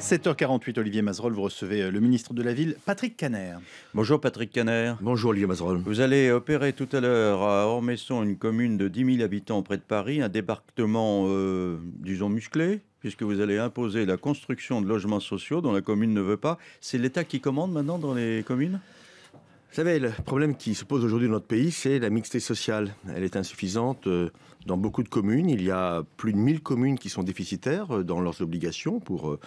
7h48, Olivier Mazerolle, vous recevez euh, le ministre de la Ville, Patrick Caner. Bonjour Patrick Caner. Bonjour Olivier Mazerolle. Vous allez opérer tout à l'heure à Ormesson, une commune de 10 000 habitants près de Paris, un débarquement, euh, disons, musclé, puisque vous allez imposer la construction de logements sociaux dont la commune ne veut pas. C'est l'État qui commande maintenant dans les communes vous savez, le problème qui se pose aujourd'hui dans notre pays, c'est la mixité sociale. Elle est insuffisante euh, dans beaucoup de communes. Il y a plus de 1000 communes qui sont déficitaires euh, dans leurs obligations pour euh,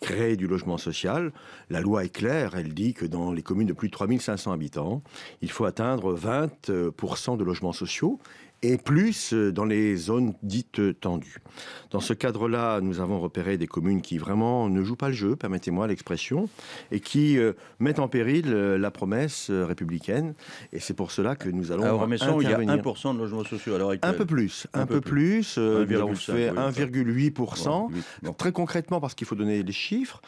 créer du logement social. La loi est claire, elle dit que dans les communes de plus de 3500 habitants, il faut atteindre 20% de logements sociaux et plus euh, dans les zones dites tendues. Dans ce cadre-là, nous avons repéré des communes qui vraiment ne jouent pas le jeu, permettez-moi l'expression, et qui euh, mettent en péril euh, la promesse républicaine. Et c'est pour cela que nous allons Alors, intervenir. il y a 1% de logements sociaux alors Un peu plus, un, peu, plus. On fait 1,8%. Très concrètement, parce qu'il faut donner les chiffres,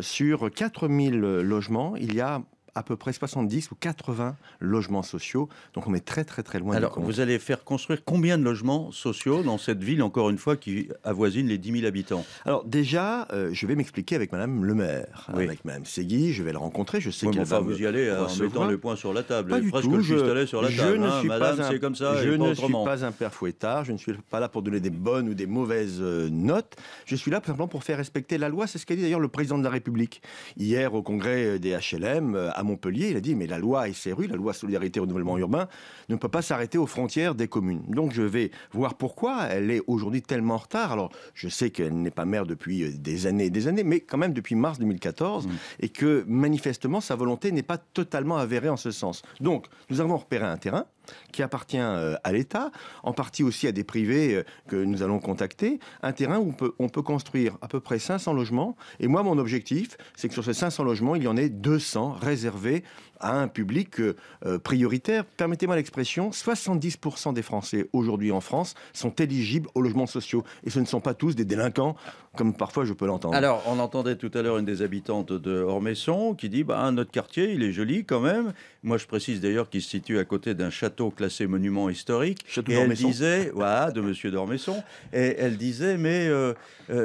sur 4000 logements, il y a à peu près 70 ou 80 logements sociaux. Donc on est très très très loin. Alors vous allez faire construire combien de logements sociaux dans cette ville, encore une fois, qui avoisine les 10 000 habitants Alors déjà, euh, je vais m'expliquer avec Madame le maire, avec Madame Segui, je vais le rencontrer, je sais qu'elle enfin, va vous y allez hein, en mettant les points sur la table. presque tout, je, sur la table. ne hein. suis pas comme ça. Je ne suis pas un père fouettard, je ne suis pas là pour donner des bonnes ou des mauvaises euh, notes. Je suis là simplement pour faire respecter la loi. C'est ce qu'a dit d'ailleurs le président de la République hier au congrès euh, des HLM Montpellier. Il a dit, mais la loi SRU, la loi Solidarité et Renouvellement Urbain, ne peut pas s'arrêter aux frontières des communes. Donc je vais voir pourquoi elle est aujourd'hui tellement en retard. Alors je sais qu'elle n'est pas maire depuis euh, des années et des années, mais quand même depuis mars 2014, mm. et que manifestement sa volonté n'est pas totalement avérée en ce sens. Donc nous avons repéré un terrain qui appartient euh, à l'État, en partie aussi à des privés euh, que nous allons contacter, un terrain où peut, on peut construire à peu près 500 logements. Et moi, mon objectif, c'est que sur ces 500 logements, il y en ait 200 réservés préserver à un public euh, euh, prioritaire. Permettez-moi l'expression, 70% des Français aujourd'hui en France sont éligibles aux logements sociaux. Et ce ne sont pas tous des délinquants, comme parfois je peux l'entendre. Alors, on entendait tout à l'heure une des habitantes de Ormesson qui dit, bah, notre quartier, il est joli quand même. Moi, je précise d'ailleurs qu'il se situe à côté d'un château classé monument historique. Château elle disait, voilà, de Monsieur d'Ormesson, et elle disait, mais euh,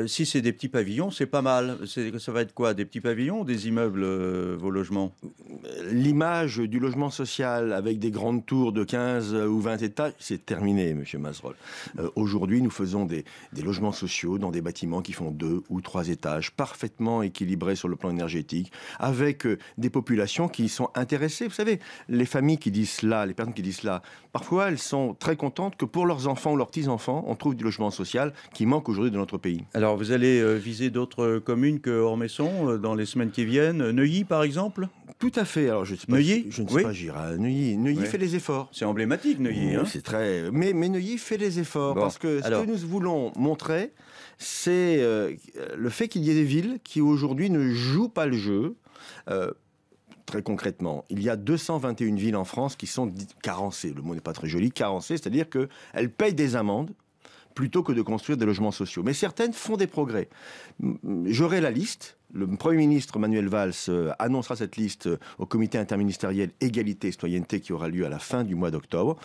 si c'est des petits pavillons, c'est pas mal. Ça va être quoi Des petits pavillons, des immeubles, vos logements l'image du logement social avec des grandes tours de 15 ou 20 étages, c'est terminé, monsieur Mazerolle. Euh, aujourd'hui, nous faisons des, des, logements sociaux dans des bâtiments qui font deux ou trois étages, parfaitement équilibrés sur le plan énergétique, avec euh, des populations qui sont intéressées. Vous savez, les familles qui disent cela, les personnes qui disent cela, parfois elles sont très contentes que pour leurs enfants ou leurs petits-enfants, on trouve du logement social qui manque aujourd'hui dans notre pays. Alors vous allez euh, viser d'autres communes que Ormesson dans les semaines qui viennent, Neuilly par exemple Tout à fait. Alors, je, Neuilly je, fait les efforts. C'est emblématique, Neuilly. Hein. c'est très. Mais, Neuilly fait les efforts. Parce que ce que nous voulons montrer, c'est euh, le fait qu'il y ait des villes qui aujourd'hui ne jouent pas le jeu. Euh, très concrètement, il y a 221 villes en France qui sont carencées. Le mot n'est pas très joli, carencées, c'est-à-dire qu'elles payent des amendes plutôt que de construire des logements sociaux. Mais certaines font des progrès. J'aurai la liste, le Premier ministre Manuel Valls euh, annoncera cette liste euh, au comité interministériel égalité et citoyenneté qui aura lieu à la fin du mois d'octobre.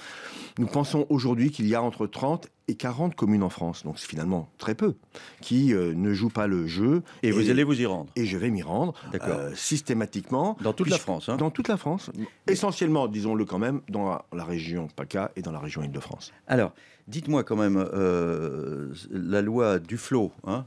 Nous pensons aujourd'hui qu'il y a entre 30 et 40 communes en France, donc finalement très peu, qui euh, ne jouent pas le jeu. Et, vous allez vous y rendre Et je vais m'y rendre euh, systématiquement. Dans toute la France hein. Dans toute la France. Essentiellement, disons-le quand même, dans la, région PACA et dans la région Île-de-France. Alors, dites-moi quand même, euh, la loi Duflo hein,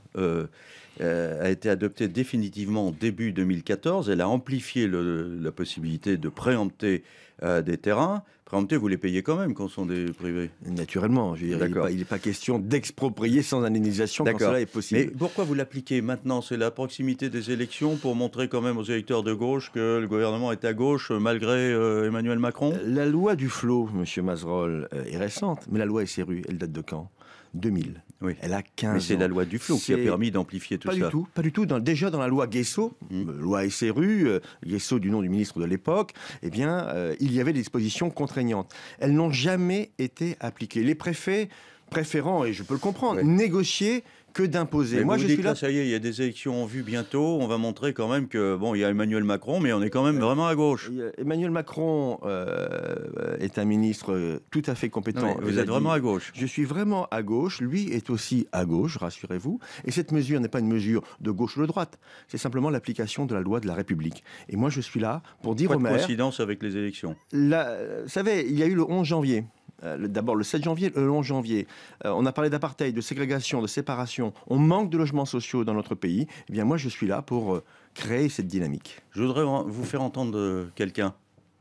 a été adoptée définitivement début 2014. Elle a amplifié la possibilité de préempter euh, des terrains préemptés, vous les payez quand même quand ce sont des privés Naturellement. Je veux il n'est pas, question d'exproprier sans indemnisation quand cela est possible. Mais pourquoi vous l'appliquez maintenant C'est la proximité des élections pour montrer quand même aux électeurs de gauche que le gouvernement est à gauche euh, malgré euh, Emmanuel Macron La loi du flot, M. Mazerolle, est récente, mais la loi est serrue. elle date de quand 2000. Elle a 15 Mais c'est la loi du flot qui a permis d'amplifier tout ça. Pas du tout, pas du tout. déjà dans la loi Guesso, mmh. euh, loi SRU, euh, Guesso du nom du ministre de l'époque, eh bien, euh, il y avait des dispositions contraignantes. Elles n'ont jamais été appliquées. Les préfets préférant, et je peux le comprendre, négocier que d'imposer. Moi, je suis là. Ah, ça y est, il y a des élections en vue bientôt. On va montrer quand même que bon, il y a Emmanuel Macron, mais on est quand même euh, vraiment à gauche. Emmanuel Macron euh, est un ministre euh, tout à fait compétent. vous, êtes vraiment à gauche. Je suis vraiment à gauche. Lui est aussi à gauche, rassurez-vous. Et cette mesure n'est pas une mesure de gauche ou de droite. C'est simplement l'application de la loi de la République. Et moi, je suis là pour dire pas maire. coïncidence avec les élections. vous savez, il y a eu le 11 janvier. Euh, d'abord le 7 janvier, le 11 janvier, euh, on a parlé d'apartheid, de ségrégation, de séparation, on manque de logements sociaux dans notre pays, eh bien moi je suis là pour euh, créer cette dynamique. Je voudrais vous faire entendre quelqu'un.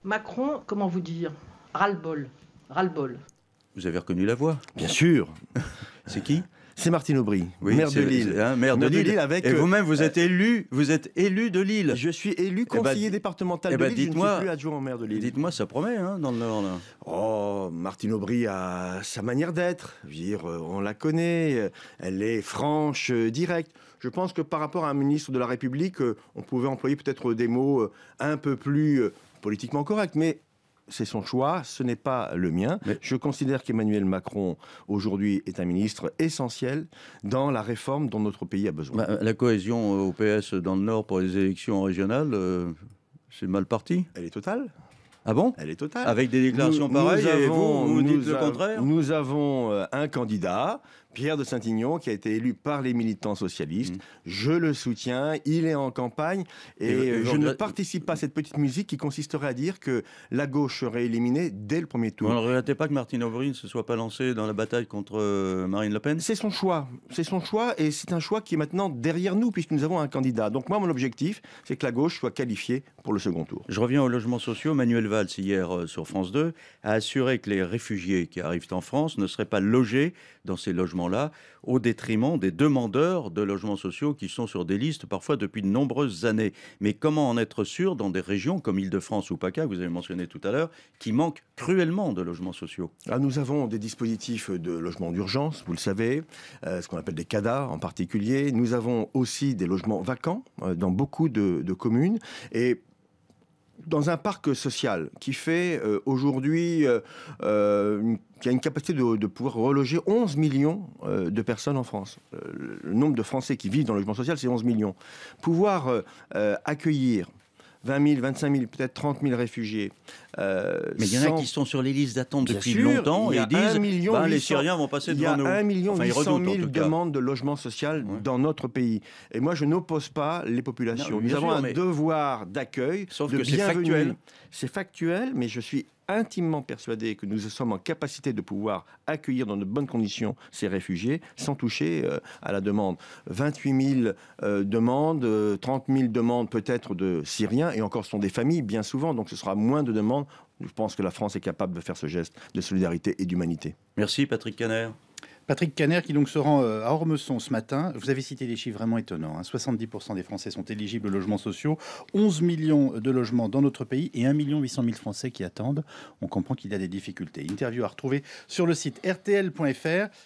Macron, comment vous dire Ras-le-bol. ras bol Vous avez reconnu la voix Bien sûr. C'est qui c'est Martine Aubry, oui, maire de Lille. Hein, maire, de, avec. Et euh, vous-même, vous euh, êtes élu, vous êtes élu de Lille. Je suis élu eh ben, conseiller départemental eh de ben, Lille. Dites-moi, je suis plus adjoint au maire de Lille. Dites-moi, ça promet hein, dans le Nord. Là. Oh, Martine Aubry a sa manière d'être. Euh, on la connaît. Elle est franche, directe. Je pense que par rapport à un ministre de la République, on pouvait employer peut-être des mots un peu plus politiquement corrects, mais c'est son choix, ce n'est pas le mien. Je considère qu'Emmanuel Macron, aujourd'hui, est un ministre essentiel dans la réforme dont notre pays a besoin. Bah, euh, la cohésion euh, au PS dans le Nord pour les élections régionales, euh, c'est mal parti Elle est totale. Ah bon Elle est totale. Avec des déclarations pareilles nous avons, vous, nous dites le contraire Nous avons euh, un candidat, Pierre de Saint-Ignon, qui a été élu par les militants socialistes. Hmm. Je le soutiens, il est en campagne et, euh, je ne participe pas à cette petite musique qui consisterait à dire que la gauche serait éliminée dès le premier tour. Vous ne regrettez pas que Martine Aubry ne se soit pas lancée dans la bataille contre euh, Marine Le Pen C'est son choix. C'est son choix et c'est un choix qui est maintenant derrière nous puisque nous avons un candidat. Donc moi, mon objectif, c'est que la gauche soit qualifiée pour le second tour. Je reviens aux logements sociaux. Manuel Valls, hier euh, sur France 2, a assuré que les réfugiés qui arrivent en France ne seraient pas logés dans ces logements-là au détriment des demandeurs de logements sociaux qui sont sur des listes parfois depuis de nombreuses années. Mais comment en être sûr dans des régions comme Île-de-France ou PACA, que vous avez mentionné tout à l'heure, qui manquent cruellement de logements sociaux ah, Nous avons des dispositifs de logements d'urgence, vous le savez, euh, ce qu'on appelle des CADA en particulier. Nous avons aussi des logements vacants euh, dans beaucoup de, de communes. Et dans un parc social qui fait euh, aujourd'hui, euh, euh, qui a une capacité de, pouvoir reloger 11 millions de personnes en France. Le, le, nombre de Français qui vivent dans le logement social, c'est 11 millions. Pouvoir accueillir 20 000, 25 000, peut-être 30 000 réfugiés. Euh, mais il y en a qui sont sur les listes d'attente depuis longtemps et disent million ben, les Syriens vont passer devant nous. Il y a 1 million enfin, 000 demandes de logement social dans notre pays. Et moi, je n'oppose pas les populations. nous avons un devoir d'accueil, de bienvenue. C'est factuel, mais je suis intimement persuadé que nous sommes en capacité de pouvoir accueillir dans de bonnes conditions ces réfugiés sans toucher euh, à la demande. 28 000 euh, demandes, 30 euh, 000 demandes peut-être de Syriens, et encore ce sont des familles bien souvent, donc ce sera moins de demandes. Je pense que la France est capable de faire ce geste de solidarité et d'humanité. Merci Patrick Caner. Patrick Caner, qui donc se rend euh, à Ormesson ce matin, vous avez cité des chiffres vraiment étonnants. 70% hein. des Français sont éligibles aux logements sociaux, 11 millions de logements dans notre pays et 1 800 000 Français qui attendent. On comprend qu'il y a des difficultés. Interview à retrouver sur le site rtl.fr.